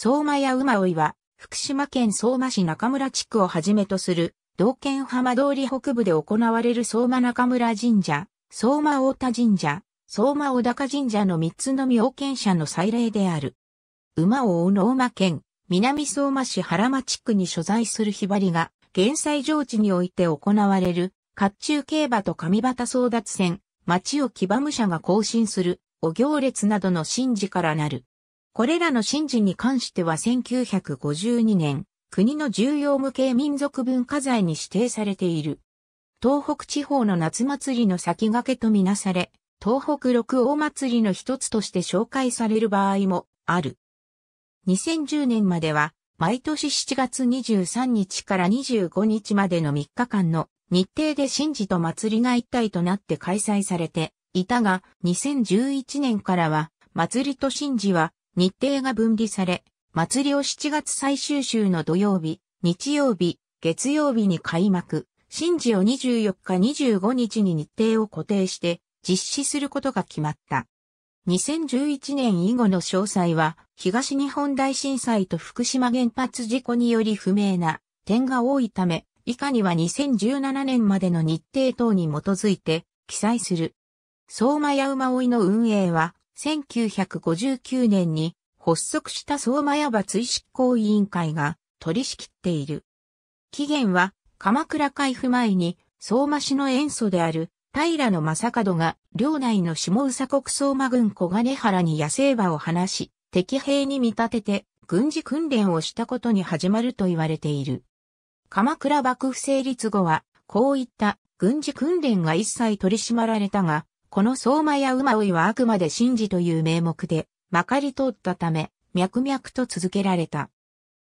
相馬や馬追は、福島県相馬市中村地区をはじめとする、道県浜通り北部で行われる相馬中村神社、相馬大田神社、相馬小高神社の三つの王見者の祭礼である。馬を追う能馬県、南相馬市原町区に所在するひばりが、現在上地において行われる、甲冑競馬と上畑争奪戦、町を騎馬武者が行進する、お行列などの神事からなる。これらの神事に関しては1952年、国の重要無形民族文化財に指定されている。東北地方の夏祭りの先駆けとみなされ、東北六大祭りの一つとして紹介される場合もある。2010年までは、毎年7月23日から25日までの3日間の日程で神事と祭りが一体となって開催されていたが、2011年からは、祭りと神事は日程が分離され、祭りを7月最終週の土曜日、日曜日、月曜日に開幕、神事を24日25日に日程を固定して実施することが決まった。2011年以後の詳細は、東日本大震災と福島原発事故により不明な点が多いため、以下には2017年までの日程等に基づいて記載する。相馬や馬追の運営は、1959年に発足した相馬屋場追執行委員会が取り仕切っている。期限は鎌倉開府前に相馬市の塩素である平野正門が領内の下宇佐国相馬郡小金原に野生馬を放し、敵兵に見立てて軍事訓練をしたことに始まると言われている。鎌倉幕府成立後は、こういった軍事訓練が一切取り締まられたが、この相馬や馬追はあくまで神事という名目でまかり通ったため、脈々と続けられた。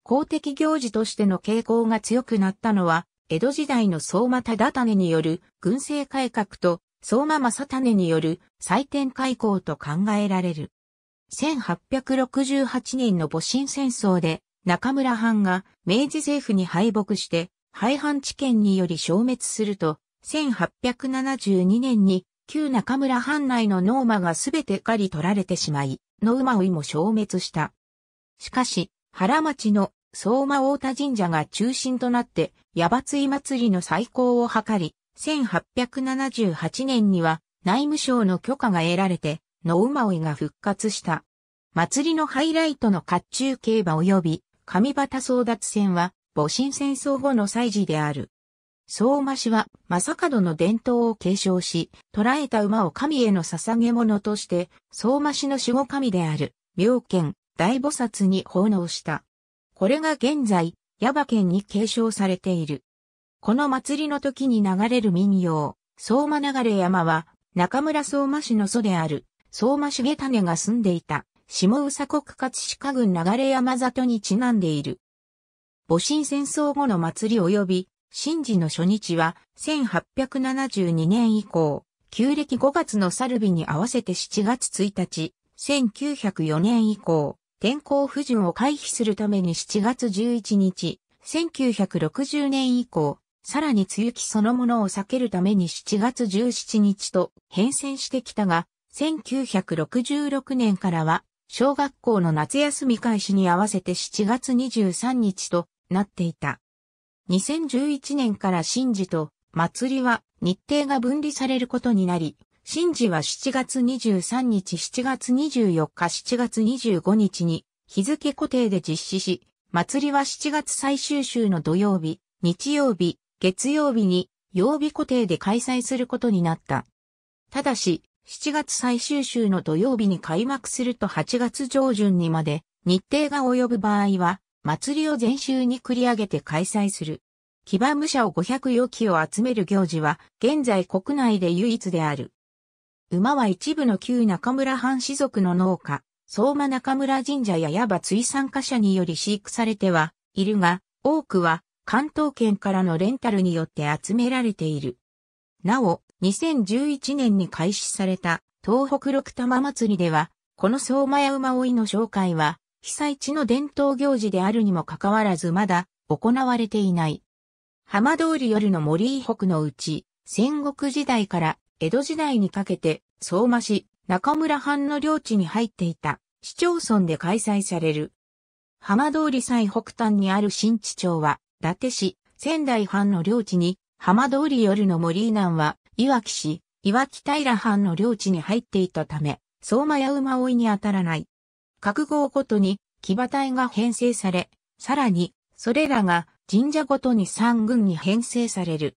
公的行事としての傾向が強くなったのは、江戸時代の相馬忠種による軍政改革と相馬正種による祭典開港と考えられる。1868年の戊辰戦争で中村藩が明治政府に敗北して廃藩置県により消滅すると、1872年に旧中村藩内のノーマがすべて狩り取られてしまい、の馬追いも消滅した。しかし、原町の相馬大田神社が中心となって、矢伐井祭りの再興を図り、1878年には内務省の許可が得られて、の馬追いが復活した。祭りのハイライトの甲冑競馬及び上畑争奪戦は、戊辰戦争後の祭事である。相馬氏は、正門の伝統を継承し、捕らえた馬を神への捧げ物として、相馬氏の守護神である、妙見、大菩薩に奉納した。これが現在、矢場県に継承されている。この祭りの時に流れる民謡、相馬流山は、中村相馬氏の祖である、相馬重種が住んでいた、下宇佐国葛飾郡流山里にちなんでいる。戊辰戦争後の祭り及び神事の初日は1872年以降、旧暦5月のサルビに合わせて7月1日、1904年以降、天候不順を回避するために7月11日、1960年以降、さらに梅雨期そのものを避けるために7月17日と変遷してきたが、1966年からは小学校の夏休み開始に合わせて7月23日となっていた。2011年から神事と祭りは日程が分離されることになり、神事は7月23日、7月24日、7月25日に日付固定で実施し、祭りは7月最終週の土曜日、日曜日、月曜日に曜日固定で開催することになった。ただし、7月最終週の土曜日に開幕すると8月上旬にまで日程が及ぶ場合は祭りを全州に繰り上げて開催する。騎馬武者を500余機を集める行事は、現在国内で唯一である。馬は一部の旧中村藩士族の農家、相馬中村神社や矢場追参加者により飼育されては、いるが、多くは関東圏からのレンタルによって集められている。なお、2011年に開始された東北六玉祭りでは、この相馬や馬追いの紹介は、被災地の伝統行事であるにもかかわらずまだ行われていない。浜通り夜の森以北のうち、戦国時代から江戸時代にかけて、相馬市、中村藩の領地に入っていた市町村で開催される。浜通り最北端にある新地町は、伊達市、仙台藩の領地に、浜通り夜の森以南は、いわき市、いわき平藩の領地に入っていたため、相馬や馬追いに当たらない。各号ごとに騎馬隊が編成され、さらに、それらが神社ごとに三軍に編成される。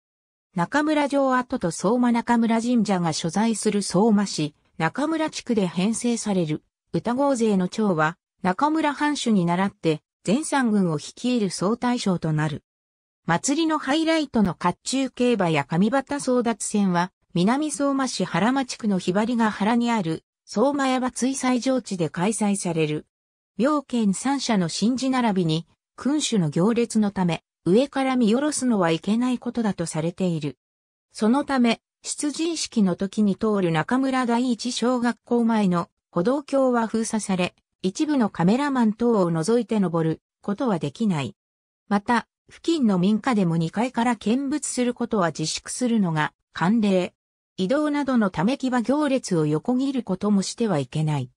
中村城跡と相馬中村神社が所在する相馬市、中村地区で編成される歌合勢の長は中村藩主に倣って全三軍を率いる総大将となる。祭りのハイライトの甲冑競馬や上畑争奪戦は南相馬市原町区のひばりが原にある相馬屋は追祭上地で開催される。妙見三社の神事並びに、君主の行列のため、上から見下ろすのはいけないことだとされている。そのため、出陣式の時に通る中村第一小学校前の歩道橋は封鎖され、一部のカメラマン等を除いて登ることはできない。また、付近の民家でも2階から見物することは自粛するのが慣例。移動などのため木場行列を横切ることもしてはいけない。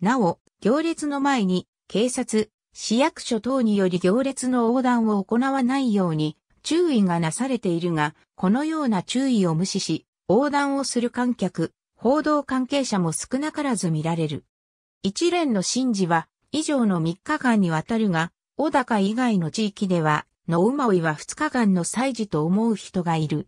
なお、行列の前に、警察、市役所等により行列の横断を行わないように注意がなされているが、このような注意を無視し、横断をする観客、報道関係者も少なからず見られる。一連の神事は、以上の3日間にわたるが、小高以外の地域では、野馬追は2日間の祭事と思う人がいる。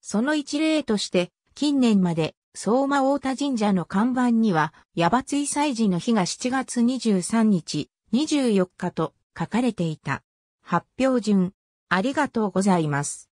その一例として、近年まで相馬大田神社の看板には、矢場追祭時の日が7月23日、24日と書かれていた。発表順、ありがとうございます。